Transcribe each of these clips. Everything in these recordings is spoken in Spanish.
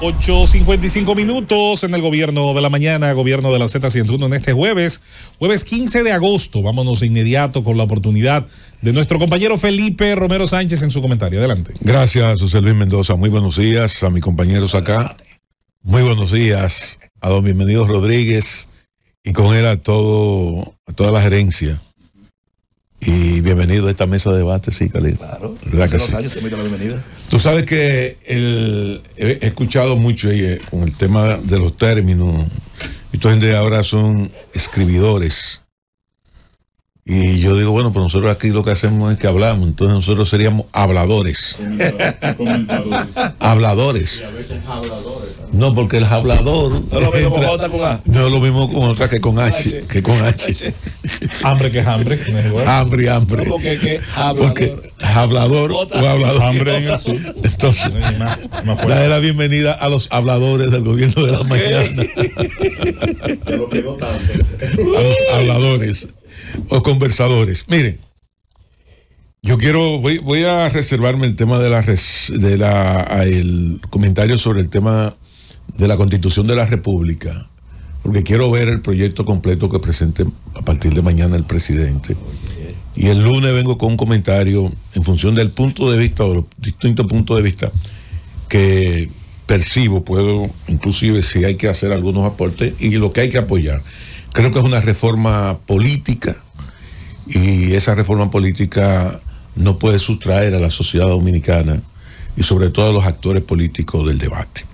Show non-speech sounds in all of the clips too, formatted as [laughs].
8.55 minutos en el gobierno de la mañana, gobierno de la Z101 en este jueves, jueves 15 de agosto. Vámonos de inmediato con la oportunidad de nuestro compañero Felipe Romero Sánchez en su comentario. Adelante. Gracias, José Luis Mendoza. Muy buenos días a mis compañeros acá. Muy buenos días a don Bienvenido Rodríguez y con él a, todo, a toda la gerencia y bienvenido a esta mesa de debate, sí, Cali. Claro, hace años se me la bienvenida. Tú sabes que he escuchado mucho eh, con el tema de los términos. Esta gente ahora son escribidores. Y yo digo, bueno, pues nosotros aquí lo que hacemos es que hablamos, entonces nosotros seríamos habladores. Comentadores. habladores. Y a veces habladores. No, porque el hablador. No lo mismo con con No lo mismo con otra que con H. Que con H. hambre que es hambre. hambre, hambre. porque, hablador. porque hablador o hablador. Hambre en el sur. Entonces, dale la bienvenida a los habladores del gobierno de la mañana. [laughs] a los habladores conversadores. Miren, yo quiero, voy, a reservarme el tema de la, de la el comentario sobre el tema de la constitución de la República, porque quiero ver el proyecto completo que presente a partir de mañana el presidente. Y el lunes vengo con un comentario en función del punto de vista o los distintos puntos de vista que percibo, puedo inclusive si hay que hacer algunos aportes y lo que hay que apoyar. Creo que es una reforma política y esa reforma política no puede sustraer a la sociedad dominicana y sobre todo a los actores políticos del debate.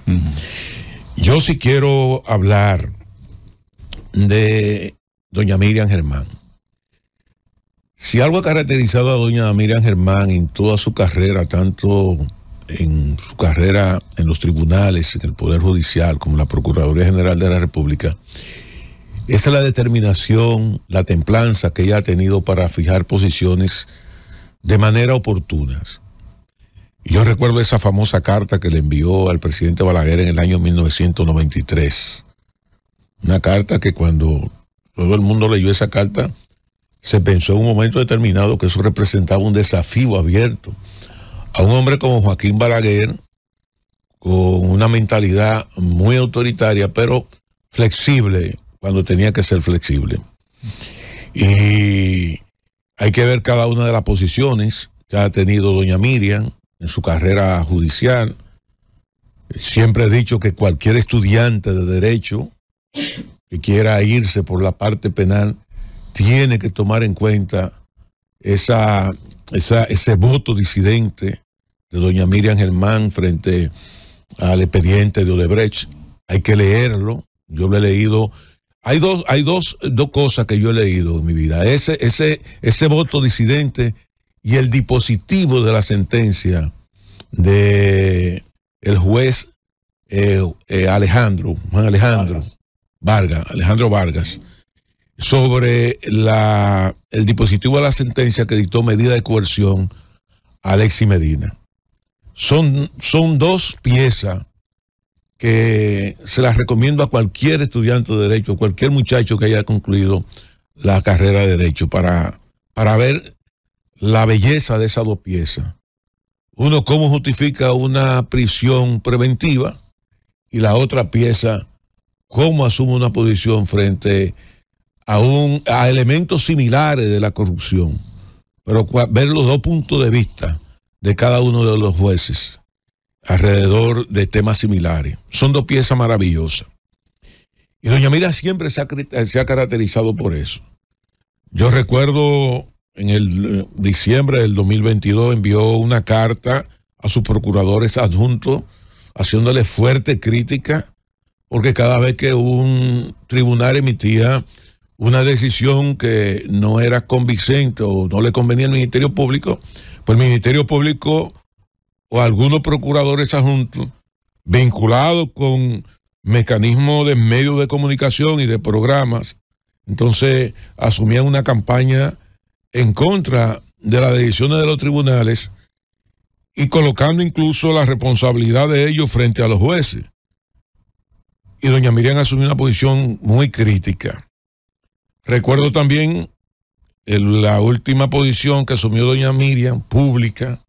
Yo sí quiero hablar de doña Miriam Germán. Si algo ha caracterizado a doña Miriam Germán en toda su carrera, tanto en su carrera en los tribunales, en el Poder Judicial, como en la Procuraduría General de la República, esa es la determinación, la templanza que ella ha tenido para fijar posiciones de manera oportunas. Yo recuerdo esa famosa carta que le envió al presidente Balaguer en el año 1993. Una carta que cuando todo el mundo leyó esa carta, se pensó en un momento determinado que eso representaba un desafío abierto a un hombre como Joaquín Balaguer, con una mentalidad muy autoritaria, pero flexible, cuando tenía que ser flexible. Y hay que ver cada una de las posiciones que ha tenido doña Miriam en su carrera judicial. Siempre he dicho que cualquier estudiante de derecho que quiera irse por la parte penal tiene que tomar en cuenta esa, ese voto disidente de doña Miriam Germán frente al expediente de Odebrecht. Hay que leerlo. Yo lo he leído hay dos, hay dos, dos cosas que yo he leído en mi vida. Ese, ese, ese voto disidente y el dispositivo de la sentencia de el juez eh, eh, Alejandro, Juan Alejandro Vargas. Alejandro Vargas, sobre la, el dispositivo de la sentencia que dictó medida de coerción a Alexi Medina. Son, son dos piezas que se las recomiendo a cualquier estudiante de derecho, cualquier muchacho que haya concluido la carrera de derecho, para, para ver la belleza de esas dos piezas. Uno, cómo justifica una prisión preventiva y la otra pieza, cómo asume una posición frente a, un, a elementos similares de la corrupción. Pero ver los dos puntos de vista de cada uno de los jueces alrededor de temas similares. Son dos piezas maravillosas. Y Doña Mira siempre se ha, eh, se ha caracterizado por eso. Yo recuerdo en el eh, diciembre del 2022 envió una carta a sus procuradores adjuntos haciéndole fuerte crítica porque cada vez que un tribunal emitía una decisión que no era convincente o no le convenía al Ministerio Público, pues el Ministerio Público o algunos procuradores adjuntos vinculados con mecanismos de medios de comunicación y de programas, entonces asumían una campaña en contra de las decisiones de los tribunales y colocando incluso la responsabilidad de ellos frente a los jueces. Y doña Miriam asumió una posición muy crítica. Recuerdo también eh, la última posición que asumió doña Miriam, pública,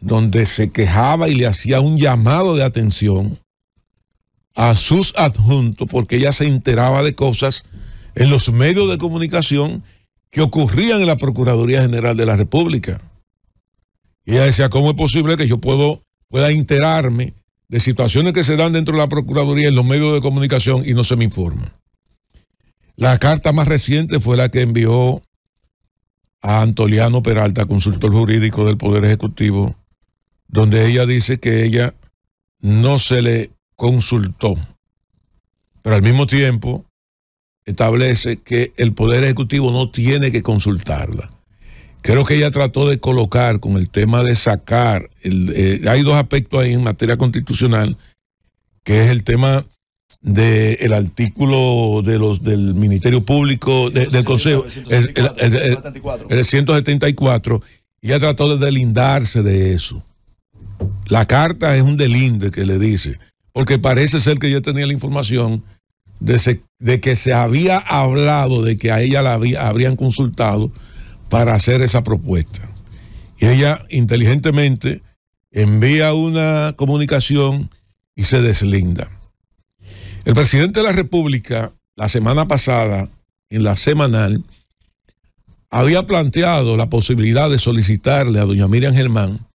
donde se quejaba y le hacía un llamado de atención a sus adjuntos, porque ella se enteraba de cosas en los medios de comunicación que ocurrían en la Procuraduría General de la República. Y ella decía, ¿cómo es posible que yo puedo, pueda enterarme de situaciones que se dan dentro de la Procuraduría en los medios de comunicación y no se me informa? La carta más reciente fue la que envió a Antoliano Peralta, consultor jurídico del Poder Ejecutivo, donde ella dice que ella no se le consultó, pero al mismo tiempo establece que el Poder Ejecutivo no tiene que consultarla. Creo que ella trató de colocar con el tema de sacar, eh, hay dos aspectos ahí en materia constitucional, que es el tema del artículo de los del Ministerio Público, del Consejo, el, el, 174, ella trató de delindarse de eso. La carta es un delinde que le dice, porque parece ser que yo tenía la información de, que se había hablado de que a ella la habrían consultado para hacer esa propuesta. Y ella inteligentemente envía una comunicación y se deslinda. El presidente de la República, la semana pasada, en la semanal, había planteado la posibilidad de solicitarle a doña Miriam Germán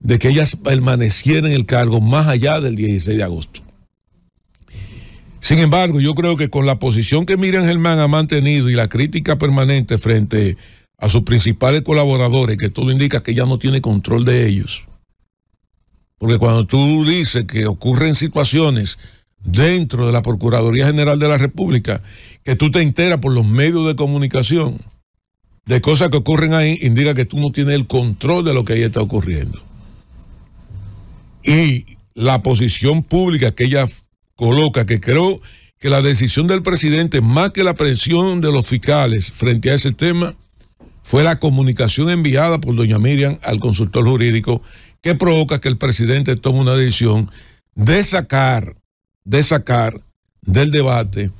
de que ellas permanecieran en el cargo más allá del 16 de agosto. Sin embargo, yo creo que con la posición que Miriam Germán ha mantenido y la crítica permanente frente a sus principales colaboradores, que todo indica que ella no tiene control de ellos, porque cuando tú dices que ocurren situaciones dentro de la Procuraduría General de la República, que tú te enteras por los medios de comunicación de cosas que ocurren ahí, indica que tú no tienes el control de lo que ahí está ocurriendo y la posición pública que ella coloca, que creo que la decisión del presidente, más que la presión de los fiscales frente a ese tema, fue la comunicación enviada por doña Miriam al consultor jurídico que provoca que el presidente tome una decisión de sacar, de sacar del debate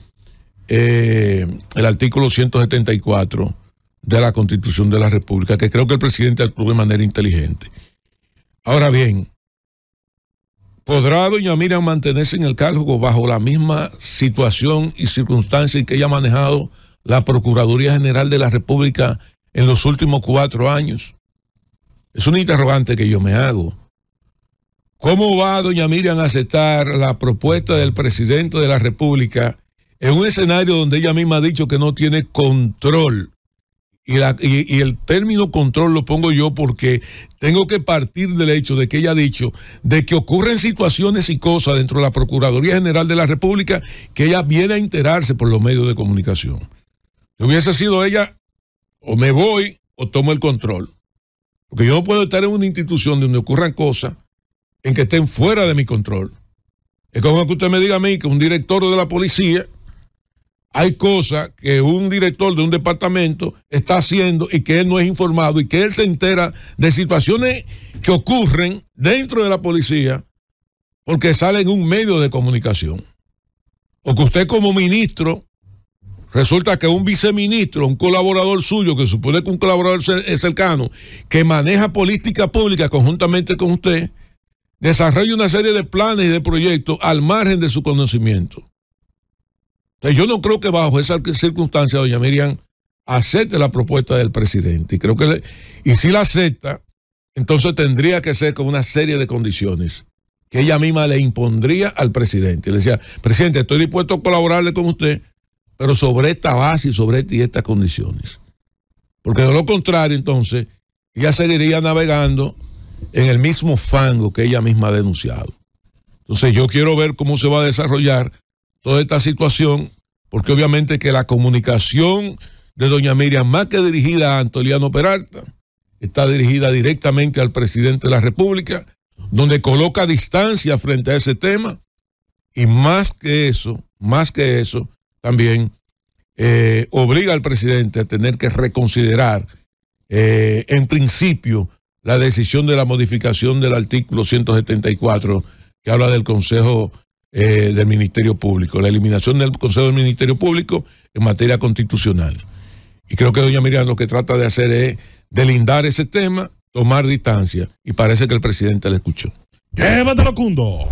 eh, el artículo 174 de la Constitución de la República, que creo que el presidente actúa de manera inteligente. Ahora bien, ¿Podrá doña Miriam mantenerse en el cargo bajo la misma situación y circunstancia que ella ha manejado la Procuraduría General de la República en los últimos cuatro años? Es un interrogante que yo me hago. ¿Cómo va doña Miriam a aceptar la propuesta del presidente de la República en un escenario donde ella misma ha dicho que no tiene control y, el término control lo pongo yo porque tengo que partir del hecho de que ella ha dicho de que ocurren situaciones y cosas dentro de la Procuraduría General de la República que ella viene a enterarse por los medios de comunicación. Si hubiese sido ella, o me voy o tomo el control. Porque yo no puedo estar en una institución donde ocurran cosas en que estén fuera de mi control. Es como que usted me diga a mí que un director de la policía hay cosas que un director de un departamento está haciendo y que él no es informado y que él se entera de situaciones que ocurren dentro de la policía porque sale en un medio de comunicación. O que usted como ministro, resulta que un viceministro, un colaborador suyo, que supone que un colaborador cercano, que maneja política pública conjuntamente con usted, desarrolla una serie de planes y de proyectos al margen de su conocimiento yo no creo que bajo esa circunstancia, doña Miriam, acepte la propuesta del presidente. Y creo que, y si la acepta, entonces tendría que ser con una serie de condiciones que ella misma le impondría al presidente. Le decía, presidente, estoy dispuesto a colaborarle con usted, pero sobre esta base y sobre este estas condiciones. Porque de lo contrario, entonces, ella seguiría navegando en el mismo fango que ella misma ha denunciado. Entonces yo quiero ver cómo se va a desarrollar toda esta situación, porque obviamente que la comunicación de doña Miriam, más que dirigida a Antoliano Peralta, está dirigida directamente al presidente de la República, donde coloca distancia frente a ese tema, y más que eso, más que eso, también eh, obliga al presidente a tener que reconsiderar, eh, en principio, la decisión de la modificación del artículo 174 que habla del Consejo eh, del Ministerio Público, la eliminación del Consejo del Ministerio Público en materia constitucional. Y creo que doña Miriam lo que trata de hacer es delindar ese tema, tomar distancia, y parece que el presidente le escuchó. Llévatelo, Cundo.